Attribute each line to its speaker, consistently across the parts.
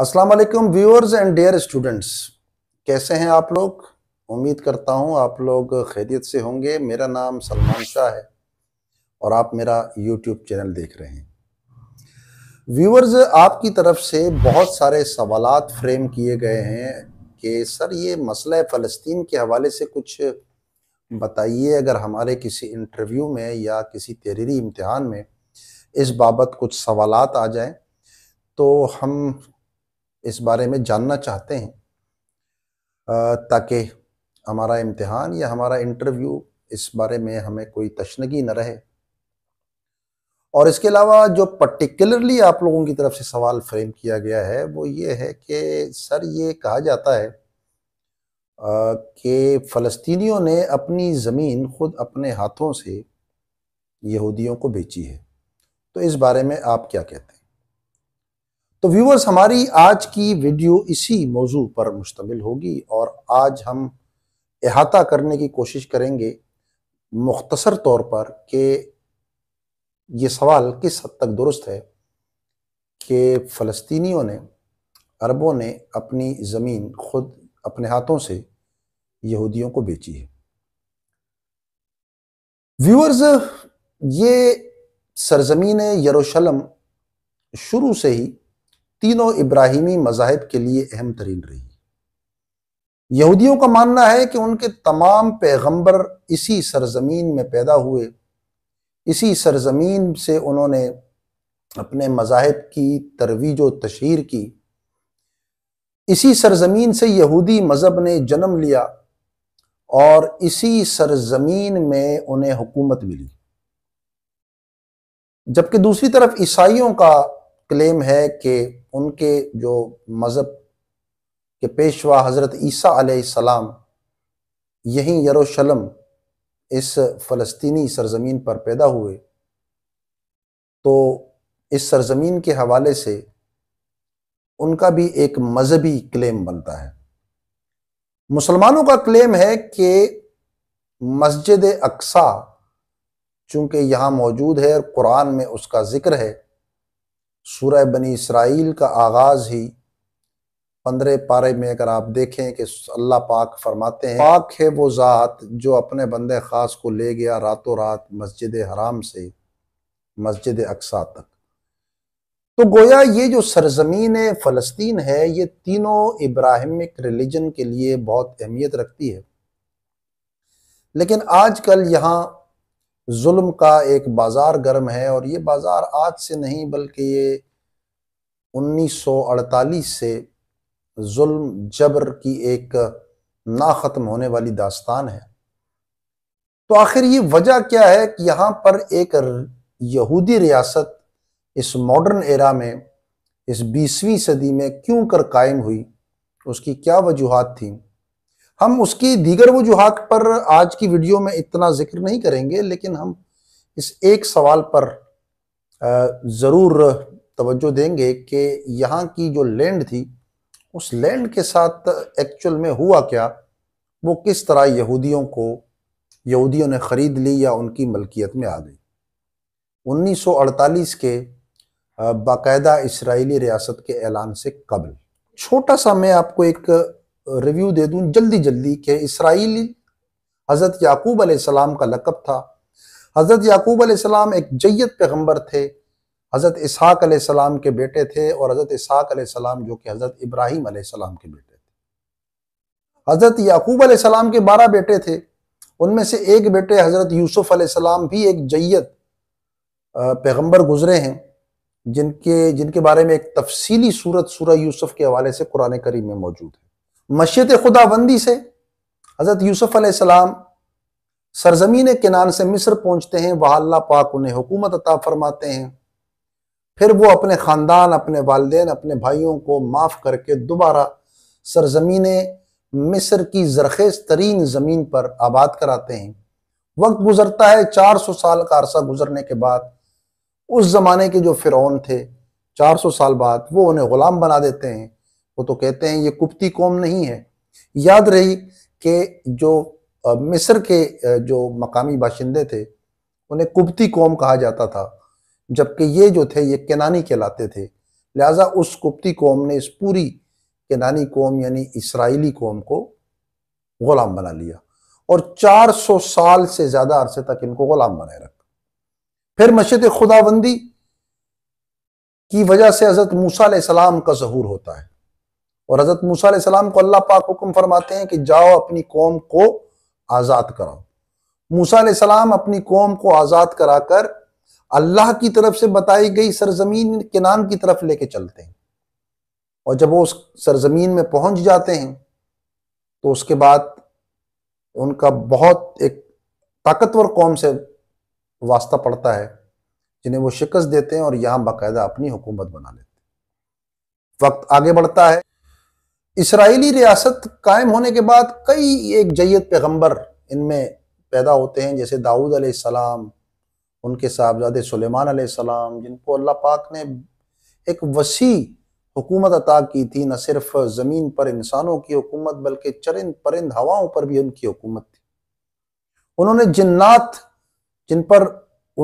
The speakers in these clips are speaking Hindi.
Speaker 1: अस्सलाम वालेकुम व्यूअर्स एंड डियर स्टूडेंट्स कैसे हैं आप लोग उम्मीद करता हूं आप लोग खैरियत से होंगे मेरा नाम सलमान शाह है और आप मेरा यूट्यूब चैनल देख रहे हैं व्यूअर्स आपकी तरफ से बहुत सारे सवाल फ्रेम किए गए हैं कि सर ये मसला फ़लस्तीन के हवाले से कुछ बताइए अगर हमारे किसी इंटरव्यू में या किसी तहरीरी इम्तहान में इस बाबत कुछ सवाल आ जाए तो हम इस बारे में जानना चाहते हैं ताकि हमारा इम्तहान या हमारा इंटरव्यू इस बारे में हमें कोई तशनगी न रहे और इसके अलावा जो पर्टिकुलरली आप लोगों की तरफ से सवाल फ्रेम किया गया है वो ये है कि सर ये कहा जाता है कि फ़लस्तीनियों ने अपनी ज़मीन खुद अपने हाथों से यहूदियों को बेची है तो इस बारे में आप क्या कहते हैं तो व्यूवर्स हमारी आज की वीडियो इसी मौजू पर मुश्तमिल होगी और आज हम अहाता करने की कोशिश करेंगे मुख्तसर तौर पर कि ये सवाल किस हद तक दुरुस्त है कि फ़लस्तीनियों ने अरबों ने अपनी ज़मीन खुद अपने हाथों से यहूदियों को बेची है व्यूअर्स ये सरजमीन यरूशलम शुरू से ही तीनों इब्राहिमी मजाहब के लिए अहम तरीन रही यहूदियों का मानना है कि उनके तमाम पैगंबर इसी सरजमीन में पैदा हुए इसी सरजमीन से उन्होंने अपने मजाहब की तरवीज व तशहर की इसी सरजमीन से यहूदी मज़हब ने जन्म लिया और इसी सरजमीन में उन्हें हुकूमत मिली जबकि दूसरी तरफ ईसाइयों का क्लेम है कि उनके जो मज़हब के पेशवा हज़रत ईसा आसमाम यहीं यरूशलम इस फ़लस्तीनी सरजमीन पर पैदा हुए तो इस सरजमीन के हवाले से उनका भी एक मज़हबी क्लेम बनता है मुसलमानों का क्लेम है कि मस्जिद अक्सा चूँकि यहाँ मौजूद है और कुरान में उसका ज़िक्र है सूर्य बनी इसराइल का आगाज़ ही पंद्रह पारे में अगर आप देखें कि अल्लाह पाक फरमाते हैं पाक है वो ज़ात जो अपने बंद ख़ास को ले गया रातों रात मस्जिद हराम से मस्जिद अक्सा तक तो गोया ये जो सरजमीन फ़लस्तीन है ये तीनों इब्राहिमिक रिलीजन के लिए बहुत अहमियत रखती है लेकिन आजकल यहाँ जुल्म का एक बाज़ार गर्म है और ये बाज़ार आज से नहीं बल्कि ये 1948 से जुल्म जबर की एक ना ख़त्म होने वाली दास्तान है तो आखिर ये वजह क्या है कि यहाँ पर एक यहूदी रियासत इस मॉडर्न एरा में इस बीसवीं सदी में क्यों कर कायम हुई उसकी क्या वजूहत थी हम उसकी दीगर वजूहत पर आज की वीडियो में इतना जिक्र नहीं करेंगे लेकिन हम इस एक सवाल पर ज़रूर तवज्जो देंगे कि यहाँ की जो लैंड थी उस लैंड के साथ एक्चुअल में हुआ क्या वो किस तरह यहूदियों को यहूदियों ने ख़रीद ली या उनकी मलकियत में आ गई 1948 के बाकायदा इसराइली रियासत के ऐलान से कबल छोटा सा मैं आपको एक रिव्यू दे दूँ जल्दी जल्दी कि इसराइली हज़रत याकूब आसमाम का लकब था हज़रत याकूब आसमाम एक जैत पैगम्बर थे हज़रत इसहाक के बेटे थे और हज़रत इसहाक जो कि हज़रत इब्राहिम आसमाम के बेटे थे हज़रत याकूब आसमाम के बारह बेटे थे उनमें से एक बेटे हज़रत यूसुफ आसमाम भी एक जैत पैगम्बर गुजरे हैं जिनके जिनके बारे में एक तफसीली सूरत सूर यूसुफ के हवाले से कुरान करीम में मौजूद है मशीत खुदाबंदी से हज़रत यूसुफ़ अलैहिस्सलाम सरजमीन किनान से मिस्र पहुँचते हैं वहाँ अल्लाह पाक उन्हें हुकूमत अता फरमाते हैं फिर वो अपने ख़ानदान अपने वालदेन अपने भाइयों को माफ़ करके दोबारा सरजमीन मिस्र की जरखेज तरीन ज़मीन पर आबाद कराते हैं वक्त गुजरता है चार सौ साल का अरसा गुजरने के बाद उस ज़माने के जो फ़िरौन थे चार सौ साल बाद वो उन्हें ग़ुलाम बना देते हैं वो तो कहते हैं ये कुप्ती कौम नहीं है याद रही कि जो मिस्र के जो मकामी बाशिंदे थे उन्हें कुप्ती कौम कहा जाता था जबकि ये जो थे ये केनानी कहलाते थे लिहाजा उस कुप्ती कौम ने इस पूरी केनानी कौम यानी इसराइली कौम को ग़ुलाम बना लिया और 400 साल से ज़्यादा अरसे तक इनको ग़ुलाम बनाए रखा फिर मशत खुदाबंदी की वजह से हज़रत मूसा सलाम का जहूर होता है और हजरत मूसा सलाम को अल्लाह पाक हुक्म फरमाते हैं कि जाओ अपनी कौम को आज़ाद कराओ मूसा सलाम अपनी कौम को आज़ाद कराकर अल्लाह की तरफ से बताई गई सरजमीन के नाम की तरफ लेके चलते हैं और जब वो उस सरजमीन में पहुंच जाते हैं तो उसके बाद उनका बहुत एक ताकतवर कौम से वास्ता पड़ता है जिन्हें वो शिकस्त देते हैं और यहाँ बाकायदा अपनी हुकूमत बना लेते हैं वक्त आगे बढ़ता है इसराइली रियासत कायम होने के बाद कई एक जैत पैगम्बर इनमें पैदा होते हैं जैसे दाऊद सलाम उनके साहबजादे सलेमान सलाम जिनको अल्लाह पाक ने एक वसी हुकूमत अता की थी न सिर्फ ज़मीन पर इंसानों की हुकूमत बल्कि चरिंद परिंद हवाओं पर भी उनकी हुकूमत थी उन्होंने जन्नात जिन पर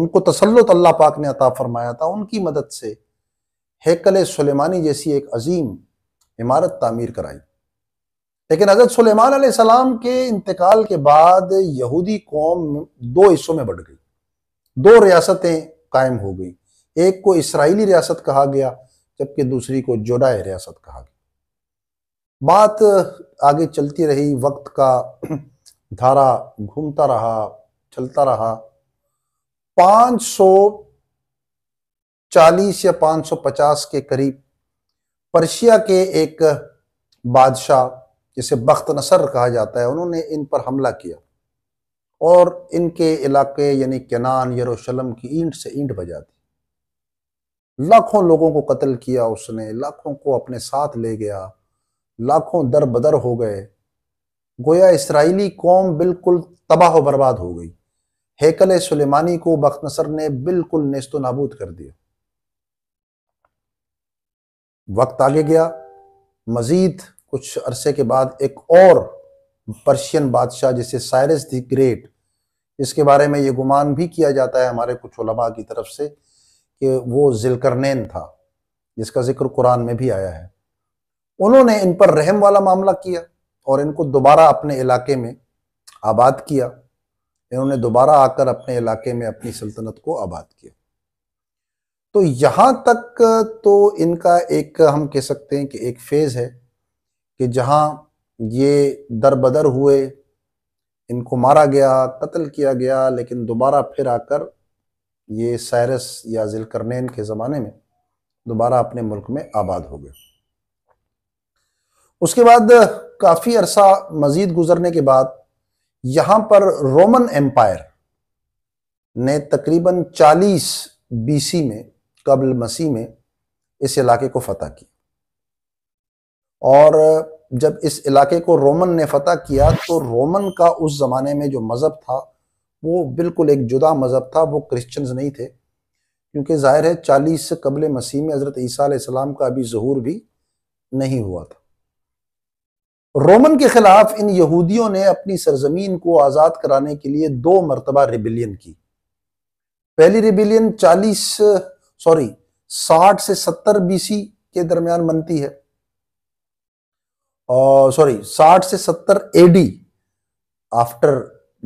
Speaker 1: उनको तसलत अल्लाह पाक ने अता फरमाया था उनकी मदद से हैकल सलेमानी जैसी एक अजीम इमारत तामीर कराई लेकिन हज़रत सुलेमान सलाम के इंतकाल के बाद यहूदी कौम दो हिस्सों में बढ़ गई दो रियासतें कायम हो गई एक को इसराइली रियासत कहा गया जबकि दूसरी को जोडाए रियासत कहा गया बात आगे चलती रही वक्त का धारा घूमता रहा चलता रहा 540 या 550 के करीब पर्शिया के एक बादशाह जिसे बख्त नसर कहा जाता है उन्होंने इन पर हमला किया और इनके इलाके यानी कनान यरूशलेम की ईंट से ईंट बजा दी लाखों लोगों को कत्ल किया उसने लाखों को अपने साथ ले गया लाखों दर बदर हो गए गोया इसराइली कौम बिल्कुल तबाह बर्बाद हो गई हेकल सुलेमानी को बख्त नसर ने बिल्कुल नेस्त नाबूद कर दिया वक्त आगे गया मज़ीद कुछ अरसे के बाद एक और पर्शियन बादशाह जिसे साइरस द ग्रेट इसके बारे में ये गुमान भी किया जाता है हमारे कुछ उलमा की तरफ से कि वो जिलकरनैन था जिसका जिक्र कुरान में भी आया है उन्होंने इन पर रहम वाला मामला किया और इनको दोबारा अपने इलाके में आबाद किया इन्होंने दोबारा आकर अपने इलाके में अपनी सल्तनत को आबाद किया तो यहाँ तक तो इनका एक हम कह सकते हैं कि एक फेज़ है कि जहाँ ये दर बदर हुए इनको मारा गया कत्ल किया गया लेकिन दोबारा फिर आकर ये साइरस या जिलकरनैन के ज़माने में दोबारा अपने मुल्क में आबाद हो गए उसके बाद काफ़ी अरसा मज़ीद गुजरने के बाद यहाँ पर रोमन एम्पायर ने तकरीबन 40 बीसी में कबल मसीह में इस इलाके को फतह किया और जब इस इलाके को रोमन ने फतह किया तो रोमन का उस ज़माने में जो मज़हब था वो बिल्कुल एक जुदा मज़हब था वो क्रिश्चियंस नहीं थे क्योंकि ज़ाहिर है चालीस से कबल मसीह में हज़रत ईसीम का अभी जहूर भी नहीं हुआ था रोमन के खिलाफ इन यहूदियों ने अपनी सरजमीन को आज़ाद कराने के लिए दो मरतबा रिबिलियन की पहली रिबिलियन चालीस सॉरी 60 से 70 बीसी के दरमियान बनती है और सॉरी 60 से 70 एडी आफ्टर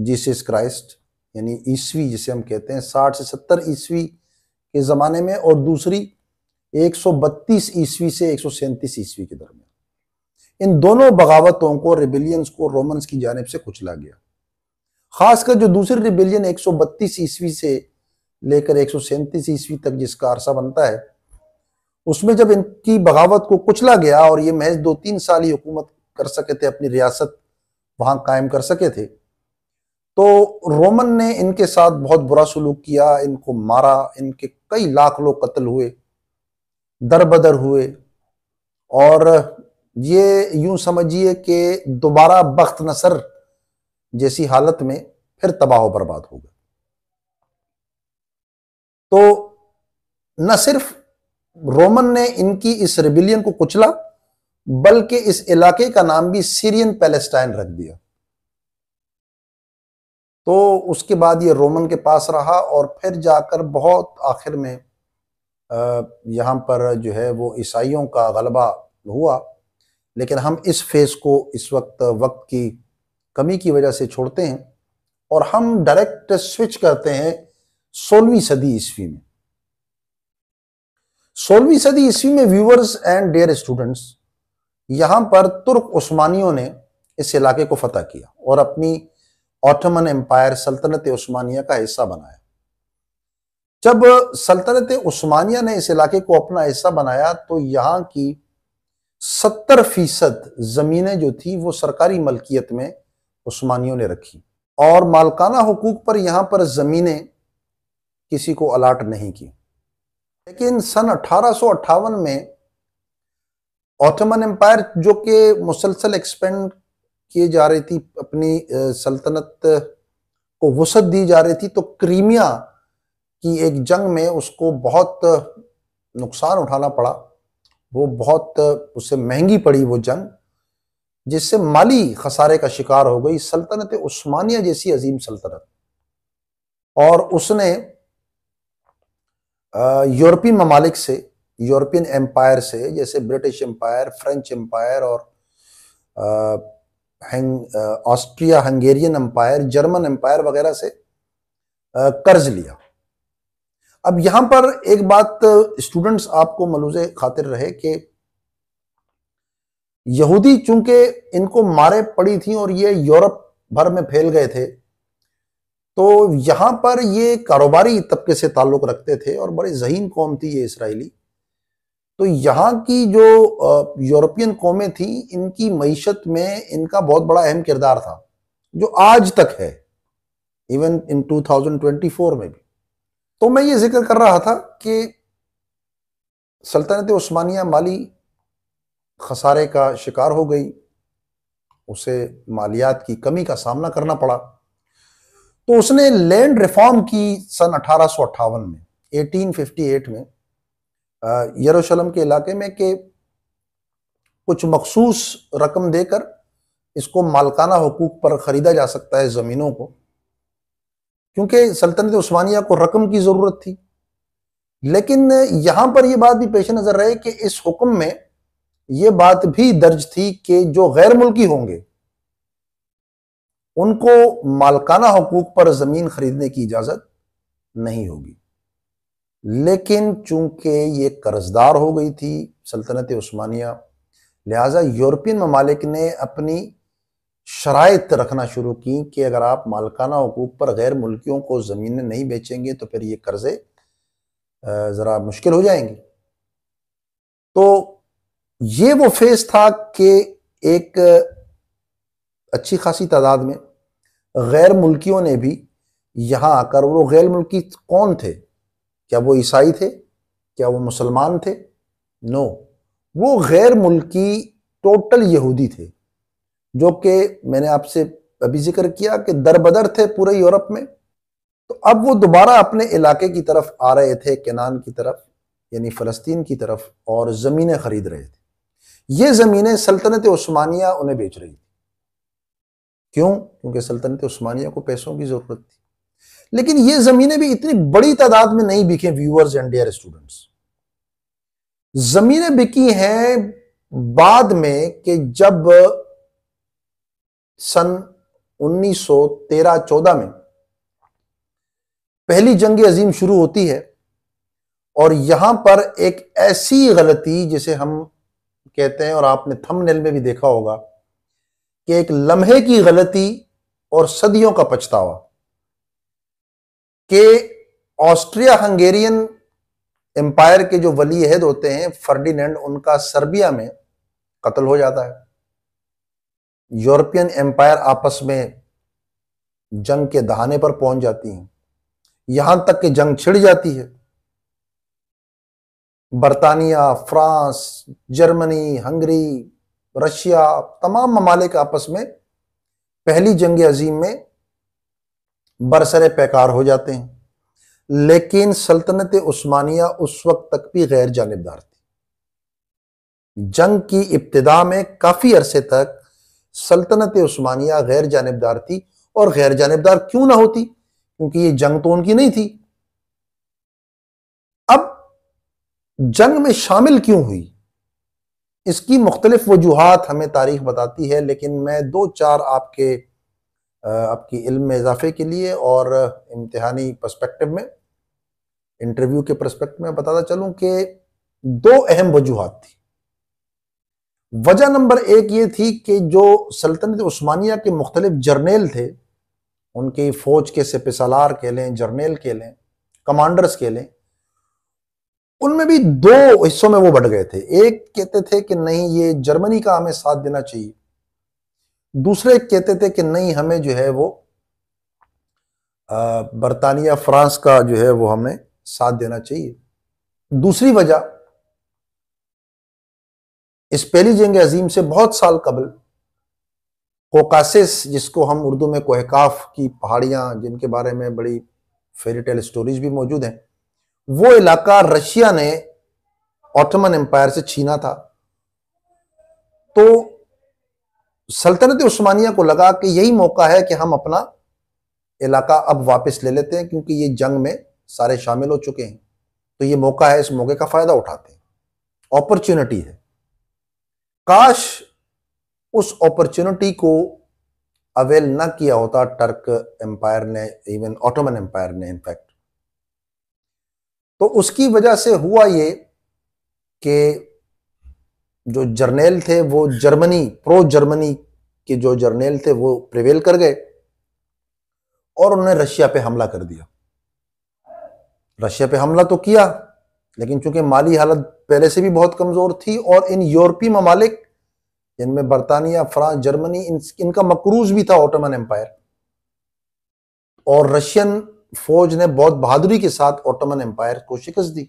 Speaker 1: जीसस क्राइस्ट यानी ईस्वी जिसे हम कहते हैं 60 से 70 ईस्वी के ज़माने में और दूसरी 132 ईस्वी से एक ईस्वी के दरमियान इन दोनों बगावतों को रिबिलियंस को रोमन्स की जानब से कुचला गया खासकर जो दूसरी सौ 132 ईस्वी से लेकर एक ईस्वी तक जिसका अरसा बनता है उसमें जब इनकी बगावत को कुचला गया और ये महज दो तीन साल ही हुकूमत कर सके थे अपनी रियासत वहां कायम कर सके थे तो रोमन ने इनके साथ बहुत बुरा सलूक किया इनको मारा इनके कई लाख लोग कत्ल हुए दर बदर हुए और ये यूं समझिए कि दोबारा बख्त नसर जैसी हालत में फिर तबाह बर्बाद हो गए तो न सिर्फ रोमन ने इनकी इस रिबिलियन को कुचला बल्कि इस इलाके का नाम भी सीरियन पैलेस्टाइन रख दिया तो उसके बाद ये रोमन के पास रहा और फिर जाकर बहुत आखिर में यहाँ पर जो है वो ईसाइयों का गलबा हुआ लेकिन हम इस फेस को इस वक्त वक्त की कमी की वजह से छोड़ते हैं और हम डायरेक्ट स्विच करते हैं सोलहवीं सदी ईस्वी में सोलहवीं सदी ईस्वी में व्यूवर्स एंड डेयर स्टूडेंट्स यहां पर तुर्क उस्मानियों ने इस इलाके को फतह किया और अपनी ऑटोमन एम्पायर सल्तनत उस्मानिया का हिस्सा बनाया जब सल्तनत उस्मानिया ने इस इलाके को अपना हिस्सा बनाया तो यहां की सत्तर फीसद ज़मीनें जो थी वो सरकारी मलकियत में उस्मानियों ने रखी और मालकाना हकूक पर यहां पर ज़मीनें किसी को अलाट नहीं की लेकिन सन अठारह में ऑटोमन एम्पायर जो कि मुसलसल एक्सपेंड किए जा रही थी अपनी सल्तनत को वसत दी जा रही थी तो क्रीमिया की एक जंग में उसको बहुत नुकसान उठाना पड़ा वो बहुत उससे महंगी पड़ी वो जंग जिससे माली खसारे का शिकार हो गई सल्तनत उस्मानिया जैसी अजीम सल्तनत और उसने यूरोपीय ममालिक से यूरोपियन एम्पायर से जैसे ब्रिटिश एम्पायर फ्रेंच एम्पायर और Austria Hungarian empire German empire वगैरह से आ, कर्ज लिया अब यहां पर एक बात स्टूडेंट्स आपको मलूजे खातिर रहे कि यहूदी चूंकि इनको मारे पड़ी थी और ये यूरोप भर में फैल गए थे तो यहाँ पर ये कारोबारी तबके से ताल्लुक़ रखते थे और बड़े जहीन कौम थी ये इसराइली तो यहाँ की जो यूरोपियन कौमें थी इनकी मीशत में इनका बहुत बड़ा अहम किरदार था जो आज तक है इवन इन 2024 में भी तो मैं ये जिक्र कर रहा था कि सल्तनत उस्मानिया माली खसारे का शिकार हो गई उसे मालियात की कमी का सामना करना पड़ा तो उसने लैंड रिफॉर्म की सन अठारह में 1858 में यरूशलेम के इलाके में के कुछ मखसूस रकम देकर इसको मालकाना हकूक पर ख़रीदा जा सकता है ज़मीनों को क्योंकि सल्तनत उस्मानिया को रकम की ज़रूरत थी लेकिन यहाँ पर यह बात भी पेश नज़र रहे कि इस हुक्म में ये बात भी दर्ज थी कि जो गैर मुल्की होंगे उनको मालकाना हकूक पर ज़मीन खरीदने की इजाज़त नहीं होगी लेकिन चूंकि ये कर्जदार हो गई थी सल्तनत उस्मानिया लिहाजा यूरोपियन ममालिक ने अपनी शरात रखना शुरू की कि अगर आप मालकाना हकूक पर गैर मुल्कियों को ज़मीनें नहीं बेचेंगे तो फिर ये कर्ज़े ज़रा मुश्किल हो जाएंगे तो ये वो फेज़ था कि एक अच्छी खासी तादाद में गैर मुल्कियों ने भी यहाँ आकर वो गैर मुल्की कौन थे क्या वो ईसाई थे क्या वो मुसलमान थे नो वो गैर मुल्की टोटल यहूदी थे जो कि मैंने आपसे अभी जिक्र किया कि दरबदर थे पूरे यूरोप में तो अब वो दोबारा अपने इलाके की तरफ आ रहे थे केनान की तरफ यानी फ़लस्तीन की तरफ और ज़मीनें ख़रीद रहे थे ये ज़मीनें सल्तनत उस्मानिया उन्हें बेच रही थी क्यों क्योंकि सल्तनत उस्मानिया को पैसों की ज़रूरत थी लेकिन ये ज़मीनें भी इतनी बड़ी तादाद में नहीं बिके व्यूअर्स एंड डियर स्टूडेंट्स ज़मीनें बिकी हैं बाद में कि जब सन 1913-14 में पहली जंग अजीम शुरू होती है और यहां पर एक ऐसी गलती जिसे हम कहते हैं और आपने थंबनेल में भी देखा होगा कि एक लम्हे की गलती और सदियों का पछतावा के ऑस्ट्रिया हंगेरियन एम्पायर के जो वली अहद होते हैं फर्डिनेंड उनका सर्बिया में कत्ल हो जाता है यूरोपियन एम्पायर आपस में जंग के दहाने पर पहुंच जाती हैं यहां तक कि जंग छिड़ जाती है बर्तानिया फ्रांस जर्मनी हंगरी रशिया तमाम ममालिक आपस में पहली जंग अजीम में बरसर पैकार हो जाते हैं लेकिन सल्तनत उस्मानिया उस वक्त तक भी गैर जानबदार थी जंग की इब्तदा में काफ़ी अरसे तक सल्तनत उस्मानिया गैर जानबदार थी और गैर जानबदार क्यों ना होती क्योंकि ये जंग तो उनकी नहीं थी अब जंग में शामिल क्यों हुई इसकी मुख्तलिफ वजूहत हमें तारीख बताती है लेकिन मैं दो चार आपके आपकी इल्म में इजाफे के लिए और इम्तहानी पर्सपेक्टिव में इंटरव्यू के पर्सपेक्टिव में बताता चलूँ कि दो अहम वजूहत थी वजह नंबर एक ये थी कि जो सल्तनत उस्मानिया के मुख्तलिफ जर्नेल थे उनकी फ़ौज के सिपसलार के लें जर्नेल के लें कमांडर्स के लें उनमें भी दो हिस्सों में वो बढ़ गए थे एक कहते थे कि नहीं ये जर्मनी का हमें साथ देना चाहिए दूसरे कहते थे कि नहीं हमें जो है वो बरतानिया फ्रांस का जो है वो हमें साथ देना चाहिए दूसरी वजह इस पहली जंग अजीम से बहुत साल कबल कोकासिस जिसको हम उर्दू में कोहकाफ की पहाड़ियां जिनके बारे में बड़ी फेरी टेल स्टोरीज भी मौजूद हैं वो इलाका रशिया ने ऑटोमन एम्पायर से छीना था तो सल्तनत उस्मानिया को लगा कि यही मौका है कि हम अपना इलाका अब वापस ले लेते हैं क्योंकि ये जंग में सारे शामिल हो चुके हैं तो ये मौका है इस मौके का फायदा उठाते हैं अपॉर्चुनिटी है काश उस अपॉर्चुनिटी को अवेल ना किया होता टर्क एम्पायर ने इवन ऑटोमन एम्पायर ने इनफैक्ट तो उसकी वजह से हुआ ये कि जो जर्नेल थे वो जर्मनी प्रो जर्मनी के जो जर्नेल थे वो प्रिवेल कर गए और उन्होंने रशिया पे हमला कर दिया रशिया पे हमला तो किया लेकिन चूंकि माली हालत पहले से भी बहुत कमज़ोर थी और इन यूरोपीय ममालिक जिनमें बरतानिया फ्रांस जर्मनी इन, इनका मकरूज भी था ऑटोमन एम्पायर और रशियन फौज ने बहुत बहादुरी के साथ ऑटोमन एम्पायर को शिकस्त दी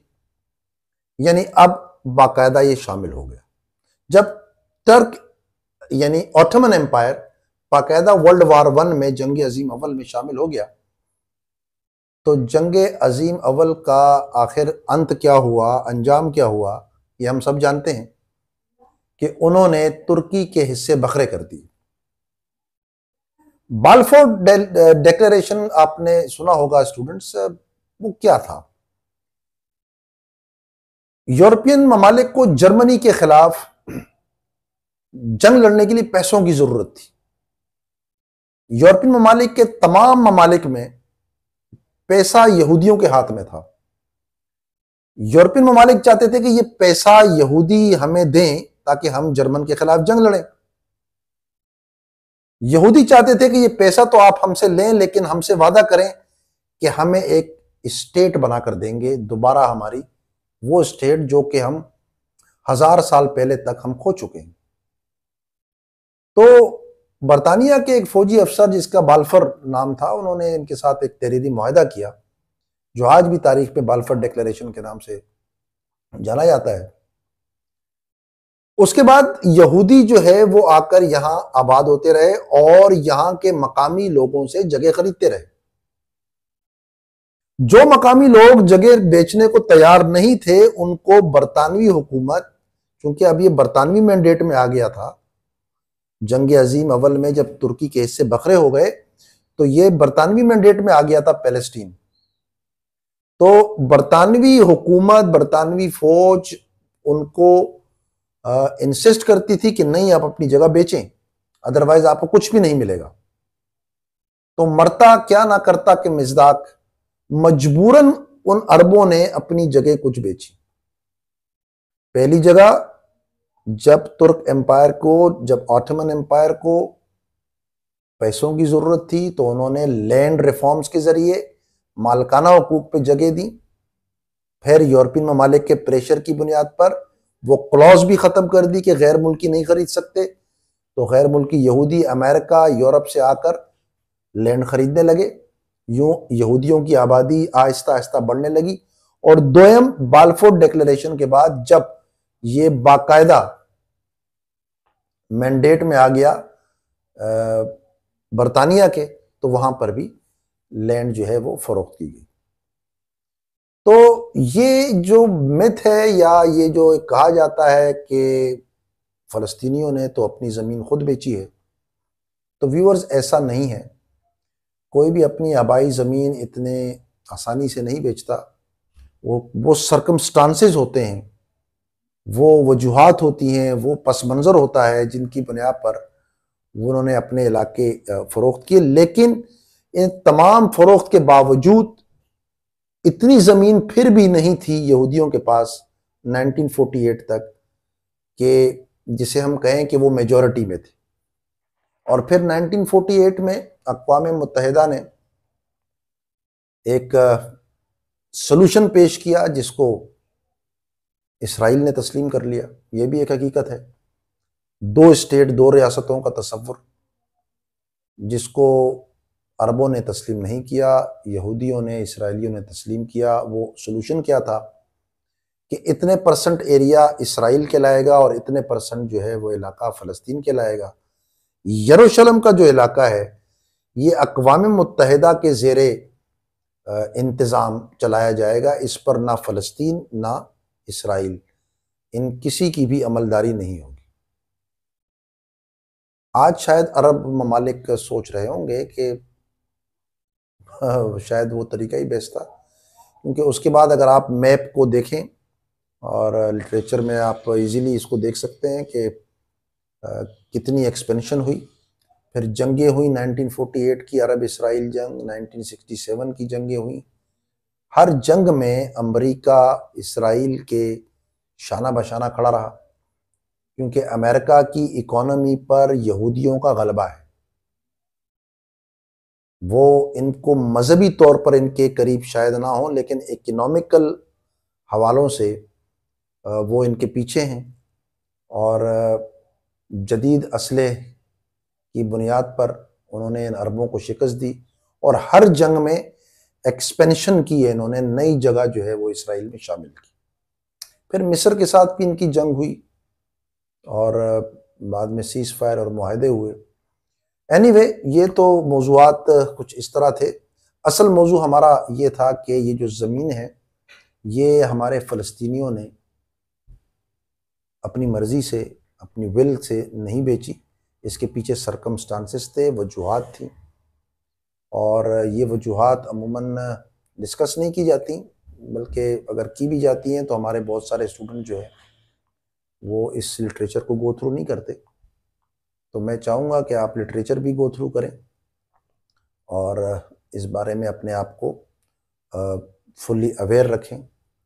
Speaker 1: यानी अब बाकायदा ये शामिल हो गया जब टर्क यानी ऑटोमन एम्पायर बाकायदा वर्ल्ड वार वन में जंग अजीम अवल में शामिल हो गया तो जंग अजीम अवल का आखिर अंत क्या हुआ अंजाम क्या हुआ ये हम सब जानते हैं कि उन्होंने तुर्की के हिस्से बखरे कर दिए बालफोर डेक्लेरेशन आपने सुना होगा स्टूडेंट्स वो क्या था यूरोपियन ममालिक को जर्मनी के खिलाफ जंग लड़ने के लिए पैसों की जरूरत थी यूरोपियन ममालिक के तमाम ममालिक में पैसा यहूदियों के हाथ में था यूरोपियन ममालिक चाहते थे कि ये पैसा यहूदी हमें दें ताकि हम जर्मन के खिलाफ जंग लड़ें यहूदी चाहते थे कि ये पैसा तो आप हमसे लें लेकिन हमसे वादा करें कि हमें एक स्टेट बनाकर देंगे दोबारा हमारी वो स्टेट जो कि हम हजार साल पहले तक हम खो चुके हैं तो बरतानिया के एक फौजी अफसर जिसका बालफर नाम था उन्होंने इनके साथ एक तहरीरी माहिदा किया जो आज भी तारीख पे बालफर डिक्लेरेशन के नाम से जाना जाता है उसके बाद यहूदी जो है वो आकर यहाँ आबाद होते रहे और यहाँ के मकामी लोगों से जगह खरीदते रहे जो मकामी लोग जगह बेचने को तैयार नहीं थे उनको बरतानवी हुकूमत क्योंकि अब ये बरतानवी मैंडेट में आ गया था जंग अजीम अवल में जब तुर्की के हिस्से बकरे हो गए तो ये बरतानवी मैंडेट में आ गया था पैलेस्टीन तो बरतानवी हुकूमत बरतानवी फौज उनको इंसिस्ट करती थी कि नहीं आप अपनी जगह बेचें अदरवाइज आपको कुछ भी नहीं मिलेगा तो मरता क्या ना करता कि मिजदाक मजबूरन उन अरबों ने अपनी जगह कुछ बेची पहली जगह जब तुर्क एम्पायर को जब ऑटमन एम्पायर को पैसों की जरूरत थी तो उन्होंने लैंड रिफॉर्म्स के जरिए मालकाना हकूक पे जगह दी फिर यूरोपियन ममालिक के प्रेशर की बुनियाद पर वो क्लॉज भी ख़त्म कर दी कि गैर मुल्की नहीं खरीद सकते तो गैर मुल्की यहूदी अमेरिका यूरोप से आकर लैंड खरीदने लगे यूं यहूदियों की आबादी आहिस्ता आहिस्ता बढ़ने लगी और दोयम बालफोर्ड डिक्लेरेशन के बाद जब ये बाकायदा मैंडेट में आ गया बरतानिया के तो वहाँ पर भी लैंड जो है वो फ़रोख्त की गई ये जो मिथ है या ये जो कहा जाता है कि फ़लस्तीनियों ने तो अपनी ज़मीन खुद बेची है तो व्यूअर्स ऐसा नहीं है कोई भी अपनी आबाई ज़मीन इतने आसानी से नहीं बेचता वो वो सरकमस्टांसेस होते हैं वो वजूहत होती हैं वो पस मंज़र होता है जिनकी बुनियाद पर उन्होंने अपने इलाके फ़रोख्त किए लेकिन इन तमाम फ़रोख्त के बावजूद इतनी ज़मीन फिर भी नहीं थी यहूदियों के पास 1948 तक कि जिसे हम कहें कि वो मेजॉरिटी में थी और फिर 1948 में अकवा मुतहदा ने एक सोलूशन पेश किया जिसको इसराइल ने तस्लीम कर लिया ये भी एक हकीकत है दो स्टेट दो रियासतों का तस्वुर जिसको अरबों ने तस्लीम नहीं किया यहूदियों ने इसराइलियों ने तस्लीम किया वो सोलूशन क्या था कि इतने परसेंट एरिया इसराइल के लाएगा और इतने परसेंट जो है वो इलाका फ़लस्तीन के लाएगा यरूशलम का जो इलाका है ये अकवा मुतहदा के जेर इंतज़ाम चलाया जाएगा इस पर ना फ़लस्तीन ना इसराइल इन किसी की भी अमलदारी नहीं होगी आज शायद अरब ममालिक सोच रहे होंगे कि शायद वो तरीका ही बेस्ट था क्योंकि उसके बाद अगर आप मैप को देखें और लिटरेचर में आप इजीली इसको देख सकते हैं कि कितनी एक्सपेंशन हुई फिर जंगें हुई 1948 की अरब इसराइल जंग 1967 की जंगें हुई हर जंग में अमेरिका इसराइल के शाना बशाना खड़ा रहा क्योंकि अमेरिका की इकोनॉमी पर यहूदियों का गलबा है वो इनको मजहबी तौर पर इनके करीब शायद ना हो लेकिन इकोनॉमिकल हवालों से वो इनके पीछे हैं और जदीद असले की बुनियाद पर उन्होंने इन अरबों को शिकस्त दी और हर जंग में एक्सपेंशन की है इन्होंने नई जगह जो है वो इसराइल में शामिल की फिर मिस्र के साथ भी इनकी जंग हुई और बाद में सीज़ फायर और माहदे हुए एनी anyway, ये तो मौजूद कुछ इस तरह थे असल मौजू हमारा ये था कि ये जो ज़मीन है ये हमारे फ़लस्तनीों ने अपनी मर्ज़ी से अपनी विल से नहीं बेची इसके पीछे सरकमस्टांसिस थे वजूहत थी और ये वजूहत अमूमन डिस्कस नहीं की जाती बल्कि अगर की भी जाती हैं तो हमारे बहुत सारे स्टूडेंट जो है वो इस लिटरेचर को गो थ्रू नहीं करते तो मैं चाहूँगा कि आप लिटरेचर भी गो थ्रू करें और इस बारे में अपने आप को फुल्ली अवेयर रखें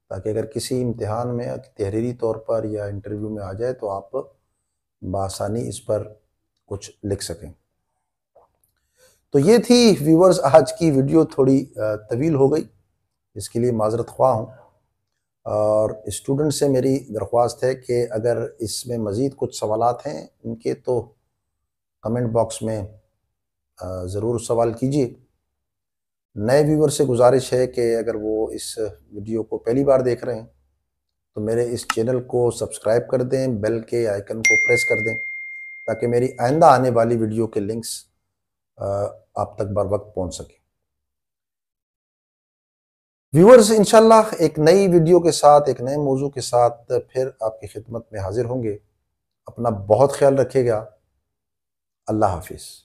Speaker 1: ताकि अगर किसी इम्तहान में तहरीरी तौर पर या इंटरव्यू में आ जाए तो आप बासानी इस पर कुछ लिख सकें तो ये थी व्यूवर्स आज की वीडियो थोड़ी तवील हो गई इसके लिए माजरत ख्वा हूँ और स्टूडेंट से मेरी दरख्वास्त है कि अगर इसमें मज़ीद कुछ सवाल हैं उनके तो कमेंट बॉक्स में ज़रूर सवाल कीजिए नए व्यूवर से गुजारिश है कि अगर वो इस वीडियो को पहली बार देख रहे हैं तो मेरे इस चैनल को सब्सक्राइब कर दें बेल के आइकन को प्रेस कर दें ताकि मेरी आइंदा आने वाली वीडियो के लिंक्स आप तक बर वक्त पहुँच सकें व्यूवर्स इंशाल्लाह एक नई वीडियो के साथ एक नए मौजू के साथ फिर आपकी खिदमत में हाजिर होंगे अपना बहुत ख्याल रखेगा अल्लाह हाफिज़